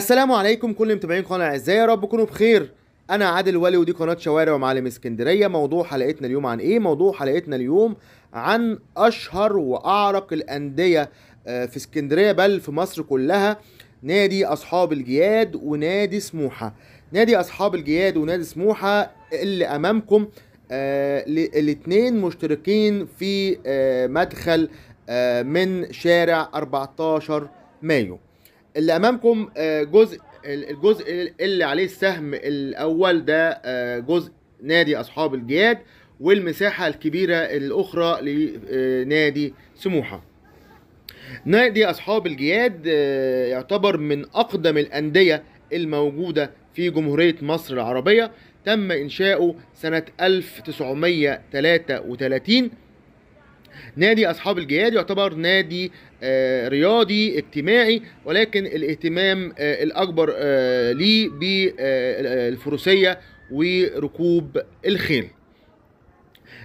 السلام عليكم كل متابعين قناه اعزائي يا رب تكونوا بخير انا عادل ولي ودي قناه شوارع ومعالم اسكندريه موضوع حلقتنا اليوم عن ايه موضوع حلقتنا اليوم عن اشهر واعرق الانديه آه، في اسكندريه بل في مصر كلها نادي اصحاب الجياد ونادي سموحه نادي اصحاب الجياد ونادي سموحه اللي امامكم آه، الاثنين مشتركين في آه، مدخل من شارع 14 مايو اللي امامكم آه، جزء الجزء اللي عليه السهم الاول ده آه، جزء نادي اصحاب الجياد والمساحه الكبيره الاخرى لنادي آه، سموحه نادي اصحاب الجياد يعتبر من اقدم الانديه الموجوده في جمهوريه مصر العربيه تم انشاؤه سنه 1933 نادي أصحاب الجياد يعتبر نادي آه، رياضي اجتماعي ولكن الاهتمام آه، الأكبر آه، ليه بالفروسية وركوب الخيل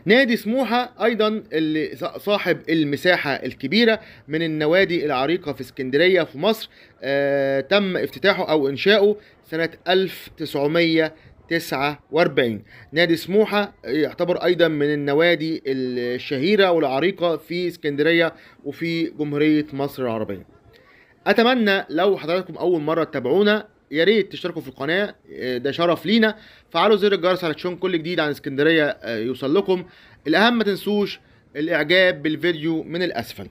نادي سموحة أيضا اللي صاحب المساحة الكبيرة من النوادي العريقة في اسكندرية في مصر آه تم افتتاحه أو إنشاؤه سنة 1900 49 نادي سموحة يعتبر أيضا من النوادي الشهيرة والعريقة في اسكندرية وفي جمهورية مصر العربية أتمنى لو حضراتكم أول مرة تتابعونا يا ريت تشتركوا في القناة ده شرف لينا فعلوا زر الجرس علشان كل جديد عن اسكندرية آه، يوصل لكم الأهم ما تنسوش الإعجاب بالفيديو من الأسفل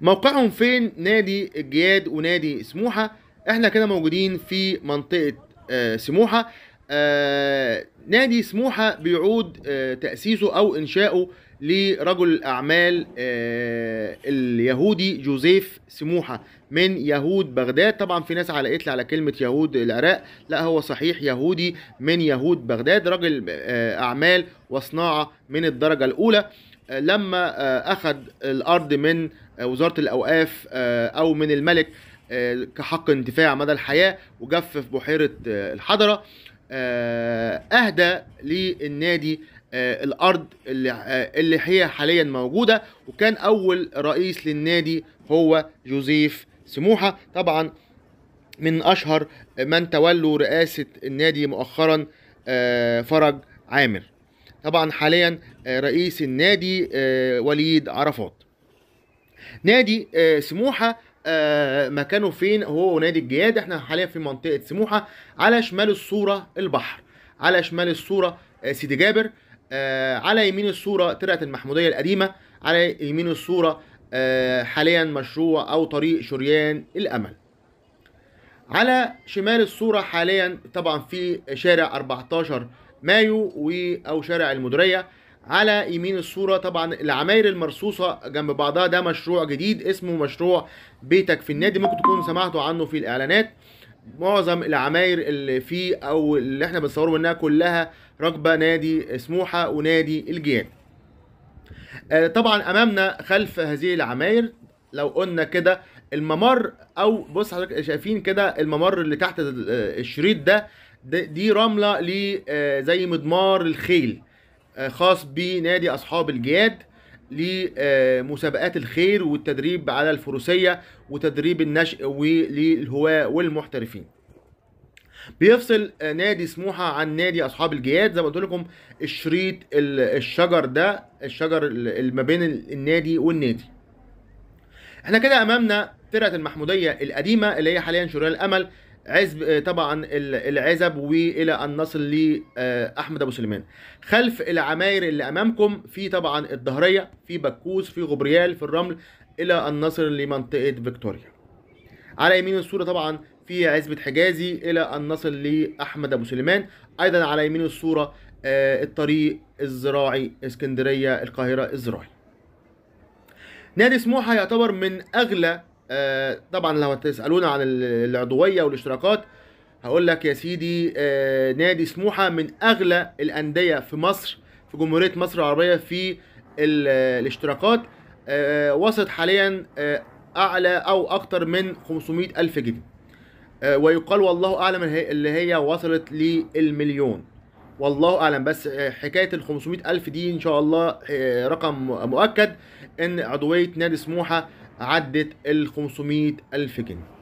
موقعهم فين نادي الجياد ونادي سموحة احنا كده موجودين في منطقة آه، سموحه آه، نادي سموحه بيعود آه، تاسيسه او انشاؤه لرجل الاعمال اليهودي جوزيف سموحه من يهود بغداد طبعا في ناس علقت لي على كلمه يهود العراق لا هو صحيح يهودي من يهود بغداد رجل اعمال وصناعه من الدرجه الاولى لما اخذ الارض من وزاره الاوقاف او من الملك آه، كحق اندفاع مدى الحياة وجف في بحيرة آه، الحضرة آه، أهدى للنادي الأرض اللي هي حاليا موجودة وكان أول رئيس للنادي هو جوزيف سموحة طبعا من أشهر من تولوا رئاسة النادي مؤخرا فرج عامر طبعا حاليا رئيس النادي وليد عرفات نادي سموحة آه، مكانه فين هو ونادي الجياد احنا حاليا في منطقه سموحه على شمال الصوره البحر على شمال الصوره آه، سيدي جابر آه، على يمين الصوره ترعه المحموديه القديمه على يمين الصوره حاليا مشروع او طريق شريان الامل على شمال الصوره حاليا طبعا في شارع 14 مايو و او شارع المديريه على يمين الصورة طبعا العماير المرصوصة جنب بعضها ده مشروع جديد اسمه مشروع بيتك في النادي ممكن تكونوا سمعتوا عنه في الإعلانات معظم العماير اللي فيه أو اللي احنا بنصوره منها كلها ركبة نادي سموحة ونادي الجيان آه، طبعا أمامنا خلف هذه العماير لو قلنا كده الممر او بص حضرتك شايفين كده الممر اللي تحت آه، الشريط ده دي رمله آه، زي مضمار الخيل آه، خاص بنادي اصحاب الجياد لمسابقات الخير والتدريب على الفروسيه وتدريب النشء وللهواه والمحترفين بيفصل آه، نادي سموحه عن نادي اصحاب الجياد زي ما قلت لكم الشريط الشجر ده الشجر اللي ما بين النادي والنادي احنا كده امامنا فرقه المحموديه القديمه اللي هي حاليا شريان الامل عزب آه، طبعا العزب والى ان نصل لاحمد آه، ابو سليمان خلف العماير اللي امامكم في طبعا الظهريه في بكوس في غبريال في الرمل الى ان نصل لمنطقه فيكتوريا على يمين الصوره طبعا في عزبة حجازي الى ان نصل لاحمد ابو سليمان ايضا على يمين الصوره آه، الطريق الزراعي اسكندريه القاهره الزراعي نادي سموحه يعتبر من اغلى آه، طبعا لو تسالونا عن العضويه والاشتراكات هقول لك يا سيدي آه، نادي سموحه من اغلى الانديه في مصر في جمهوريه مصر العربيه في الاشتراكات آه، وصلت حاليا اعلى او اكتر من 500 الف جنيه ويقال والله اعلم اللي هي وصلت للمليون والله اعلم بس حكايه ال 500 الف دي ان شاء الله رقم مؤكد ان عضويه نادي سموحه عدت ال 500 ألف جنيه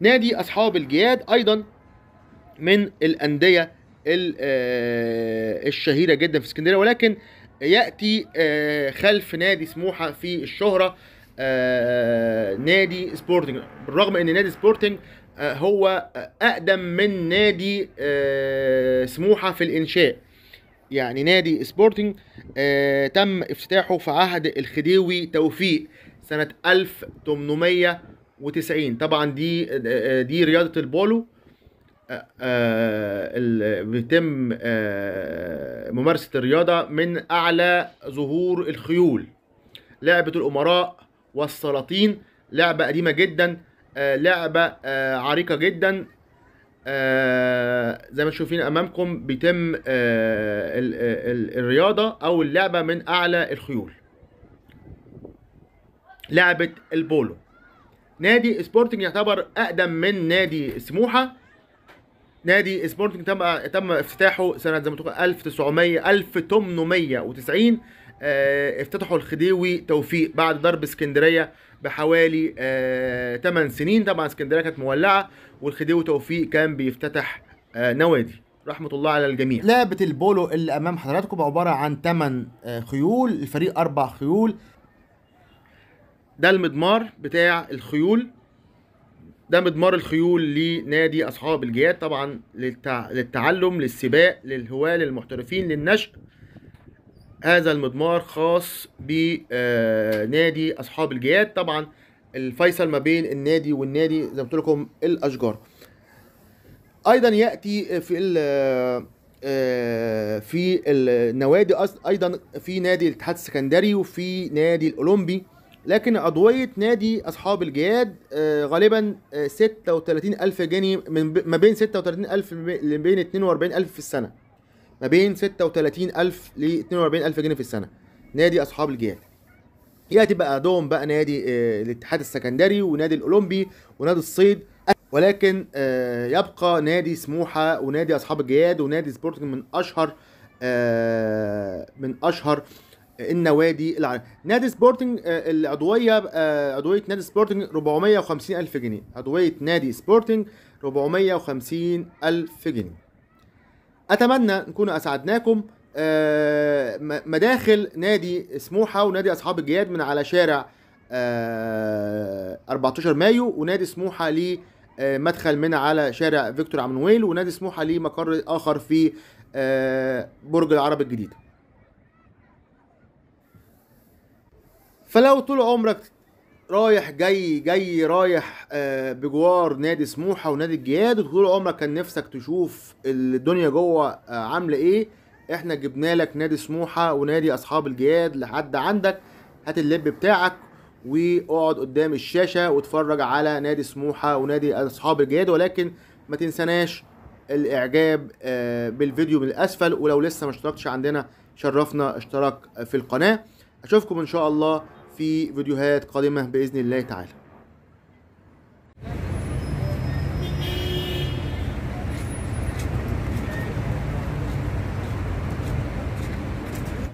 نادي أصحاب الجياد أيضا من الأندية آه، الشهيرة جدا في اسكندرية ولكن يأتي آه، خلف نادي سموحة في الشهرة آه، نادي سبورتنج بالرغم ان نادي سبورتنج هو اقدم من نادي سموحه في الانشاء يعني نادي سبورتنج آه تم افتتاحه في عهد الخديوي توفيق سنة 1890 طبعا دي آه، دي رياضة البولو آه، آه، بيتم ممارسة الرياضة من أعلى ظهور الخيول لعبة الأمراء والسلاطين لعبة قديمة جدا لعبة عريقة جدا آه، زي ما شايفين امامكم بيتم آه، آه، الرياضه او اللعبه من اعلى الخيول لعبه البولو نادي سبورتنج يعتبر اقدم من نادي سموحه نادي سبورتنج تم تم افتتاحه سنه زي ما تقول 1900 1890 آه، افتتحوا الخديوي توفيق بعد ضرب اسكندريه بحوالي 8 آه، سنين طبعا اسكندريه كانت مولعه والخديوي توفيق كان بيفتتح آه، نوادي رحمه الله على الجميع لعبه البولو اللي امام حضراتكم عباره عن 8 خيول الفريق اربع خيول ده المضمار بتاع الخيول ده مضمار الخيول لنادي اصحاب الجياد طبعا للتعلم للسباق للهواه للمحترفين للنشء هذا المضمار خاص بنادي آه، اصحاب الجياد طبعا الفيصل ما بين النادي والنادي زي ما قلت لكم الاشجار ايضا ياتي في آه، آه، في النوادي ايضا في نادي الاتحاد السكندري وفي نادي الاولمبي لكن عضوية نادي أصحاب الجياد غالبا 36000 ألف جنيه من ما بين 36000 ألف لبين 42 ألف في السنة ما بين 36000 ل 42000 جنيه في السنه نادي اصحاب الجياد ياتي بقى عندهم بقى نادي آه، الاتحاد السكندري ونادي الاولمبي ونادي الصيد ولكن آه، يبقى نادي سموحه ونادي اصحاب الجياد ونادي سبورتنج من اشهر آه، من اشهر النوادي العالم نادي سبورتنج العضويه عضويه نادي سبورتنج 450 الف جنيه عضويه نادي سبورتنج 450 الف جنيه اتمنى نكون اسعدناكم آه، مداخل نادي سموحه ونادي اصحاب الجياد من على شارع 14 آه، مايو ونادي سموحه ل آه، مدخل من على شارع فيكتور عمنويل ونادي سموحه ليه مقر اخر في برج العرب الجديد فلو طول عمرك رايح جاي جاي رايح آه، بجوار نادي سموحه ونادي الجياد وطول عمرك كان نفسك تشوف الدنيا جوه آه، عامله ايه احنا جبنا لك نادي سموحه ونادي اصحاب الجياد لحد عندك هات اللب بتاعك واقعد قدام الشاشه واتفرج على نادي سموحه ونادي اصحاب الجياد ولكن ما تنسناش الاعجاب آه، بالفيديو من الاسفل ولو لسه ما اشتركتش عندنا شرفنا اشتراك في القناه اشوفكم ان شاء الله في فيديوهات قادمة بإذن الله تعالى